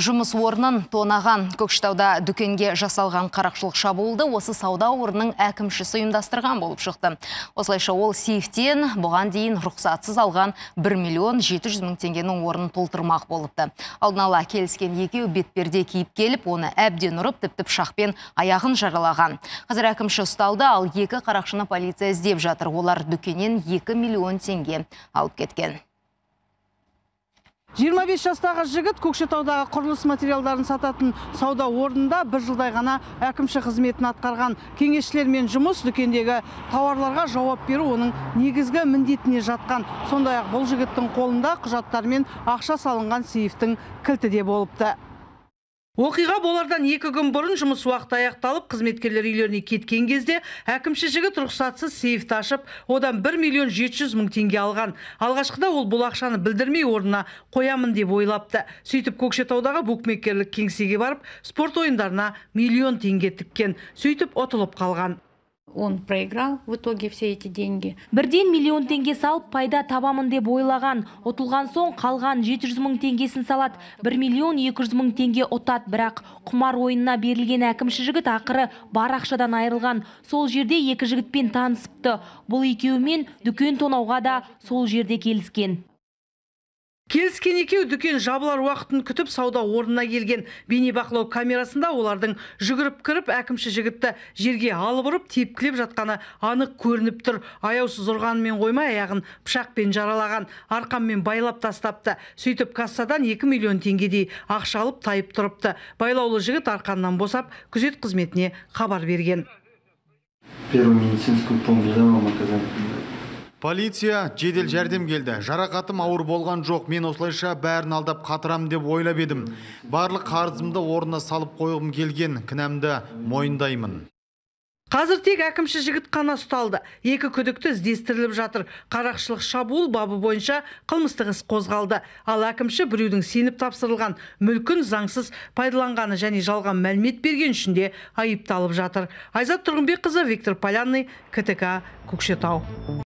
жұмыс орнын тонаған көкшетауда дүкенге жасалған қарақшылық шабуылды осы сауда орнының әкімшісі ұйымдастырған болып шықты. Осылайша ол сейфтен бұған дейін рұқсатсыз алған 1 миллион 700 мың теңгенің орнын толтырмақ болыпты. Алдын ала келіскен екеу бетперде киіп келіп, оны әбден ұрып тіпті пышақпен аяғын жаралаған. Қазір әкімші ұсталды, ал екі қарақшыны полиция іздеп жатыр. Олар дүкеннен екі миллион теңге алып кеткен. 25 жастағы жігіт көкшетаудағы құрылыс материалдарын сататын сауда орнында бір жылдай ғана әкімші қызметін атқарған кеңесшілермен жұмыс дүкендегі тауарларға жауап беру оның негізгі міндетіне жатқан сондай ақ бұл жігіттің қолында құжаттар мен ақша салынған сейфтің кілті де болыпты Оқиға болардан екі күн бұрын жұмыс уақыты аяқталып, қызметкерлер үйлеріне кеткен кезде әкімші жігіт рұқсатсыз сейф ташып, одан 1 миллион 700 мүн теңге алған. Алғашқыда ол бұл ақшаны білдірмей орнына қоямын деп ойлапты. Сөйтіп Көкшетаудағы букмекерлік кеңсеге барып, спорт ойындарына миллион теңге тіккен. Сөйтіп отылып қалған он проиграл в итоге все эти деньги бірден миллион теңге салып пайда табамын деп ойлаған ұтылған соң қалған 700 мүн теңгесін салат, 1 миллион 200 мүн теңге ұтады бірақ құмар ойынына берілген әкімші жігіт ақыры бар ақшадан айырылған сол жерде екі жігітпен танысыпты бұл екеуімен дүкен тонауға да сол жерде келіскен келіскен екеу дүкен жабылар уақытын күтіп сауда орнына келген бейнебақылау камерасында олардың жүгіріп кіріп әкімші жігітті жерге алып ұрып тепкілеп жатқаны анық көрініп тұр аяусыз ұрғанымен қоймай аяғын пышақпен жаралаған арқанмен байлап тастапты сөйтіп кассадан 2 миллион теңгедей ақша алып тайып тұрыпты байлаулы жігіт арқаннан босап күзет қызметіне хабар берген Полиция жедел жәрдем келді. Жарақатым ауыр болған жоқ. Мен осылайша бәрін алдап қатырам деп ойлап едім. Барлық қарызымды орнына салып қойғым келген кінәмді мойындаймын. Қазір тек әкімші жігіт қана ұсталды. Екі күдікті іздестіріліп жатыр. Қарақшылық шабуыл бабы бойынша қылмыстығыз қозғалды. Ал әкімші біреудің сеніп тапсырылған мүлкін заңсыз пайдаланғаны және жалған мәлімет берген үшін де айыпталып жатыр. Айзат қызы Виктор Полянный, КТК Көкшетау.